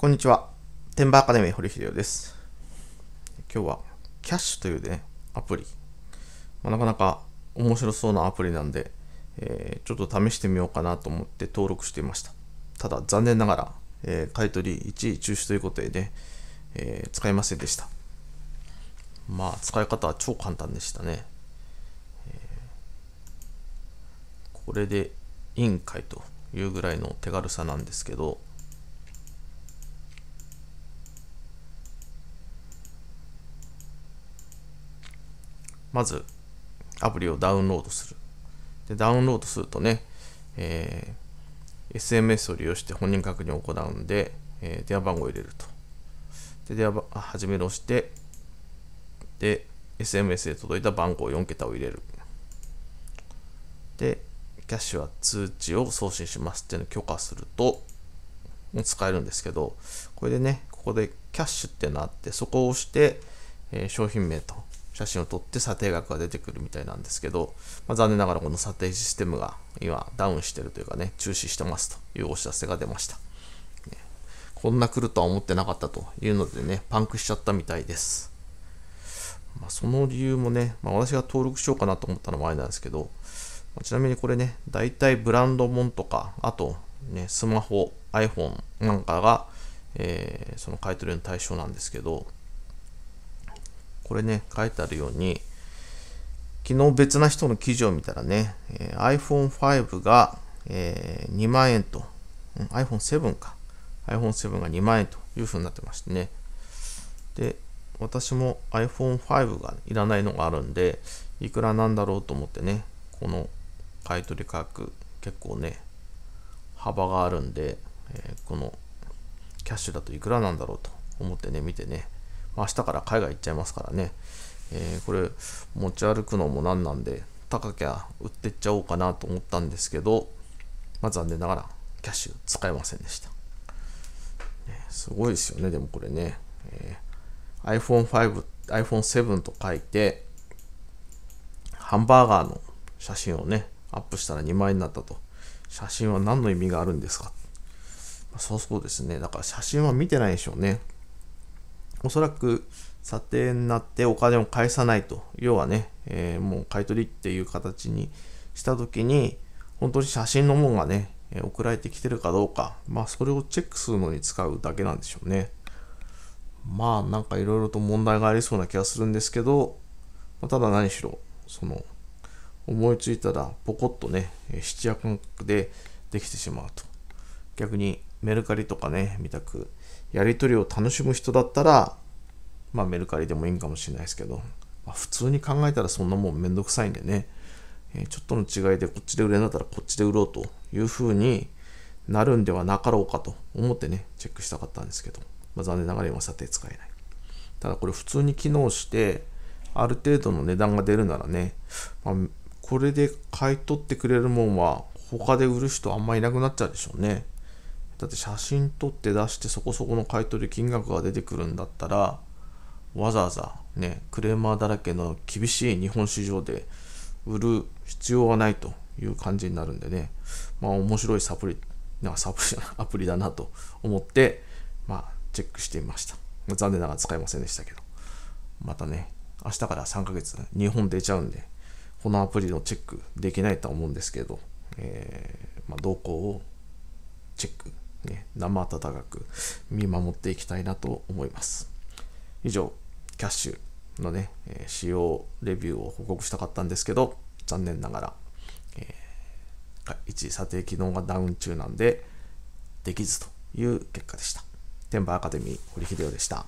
こんにちは。テンバーアカデミー堀秀夫です。今日はキャッシュというね、アプリ。まあ、なかなか面白そうなアプリなんで、えー、ちょっと試してみようかなと思って登録していました。ただ残念ながら、えー、買い取り一時中止ということでね、えー、使いませんでした。まあ使い方は超簡単でしたね。これで委員会というぐらいの手軽さなんですけど、まずアプリをダウンロードする。でダウンロードするとね、えー、SMS を利用して本人確認を行うんで、えー、電話番号を入れると。で、電話始めを押して、で、SMS で届いた番号4桁を入れる。で、キャッシュは通知を送信しますっていうのを許可すると、も使えるんですけど、これでね、ここでキャッシュってなって、そこを押して、えー、商品名と写真を撮って査定額が出てくるみたいなんですけど、まあ、残念ながらこの査定システムが今ダウンしてるというかね、中止してますというお知らせが出ました。こんな来るとは思ってなかったというのでね、パンクしちゃったみたいです。まあ、その理由もね、まあ、私が登録しようかなと思ったのもあれなんですけど、まちなみにこれね、大体ブランドもんとか、あと、ね、スマホ、iPhone なんかが、えー、その買い取りの対象なんですけど、これね、書いてあるように、昨日別な人の記事を見たらね、えー、iPhone5 が、えー、2万円と、うん、iPhone7 か。iPhone7 が2万円というふうになってましてね。で、私も iPhone5 がいらないのがあるんで、いくらなんだろうと思ってね、この買取価格結構ね、幅があるんで、えー、このキャッシュだといくらなんだろうと思ってね、見てね、明日から海外行っちゃいますからね、えー、これ持ち歩くのもなんなんで高きゃ売ってっちゃおうかなと思ったんですけど、まあ、残念ながらキャッシュ使えませんでした、ね、すごいですよねでもこれね、えー、iPhone5 iPhone7 と書いてハンバーガーの写真をねアップしたら2万円になったと写真は何の意味があるんですかそうそうですねだから写真は見てないでしょうねおそらく査定になってお金を返さないと、要はね、えー、もう買い取りっていう形にした時に、本当に写真のものがね、え送られてきてるかどうか、まあそれをチェックするのに使うだけなんでしょうね。まあなんかいろいろと問題がありそうな気がするんですけど、まあ、ただ何しろ、その、思いついたらポコッとね、七夜覚でできてしまうと。逆にメルカリとかね、みたく、やり取りを楽しむ人だったら、まあメルカリでもいいんかもしれないですけど、まあ、普通に考えたらそんなもんめんどくさいんでね、えちょっとの違いでこっちで売れなったらこっちで売ろうというふうになるんではなかろうかと思ってね、チェックしたかったんですけど、まあ、残念ながら今さて使えない。ただこれ普通に機能して、ある程度の値段が出るならね、まあ、これで買い取ってくれるもんは他で売る人あんまいなくなっちゃうでしょうね。だって写真撮って出してそこそこの買い取り金額が出てくるんだったらわざわざねクレーマーだらけの厳しい日本市場で売る必要はないという感じになるんでねまあ面白いサプリなサプリ アプリだなと思ってまあチェックしてみました残念ながら使いませんでしたけどまたね明日から3ヶ月日本出ちゃうんでこのアプリのチェックできないと思うんですけど、えーまあ、動向をチェックね、生温かく見守っていきたいなと思います。以上、キャッシュのね、えー、使用レビューを報告したかったんですけど、残念ながら、えー、一時査定機能がダウン中なんで、できずという結果でした。天馬アカデミー、堀秀夫でした。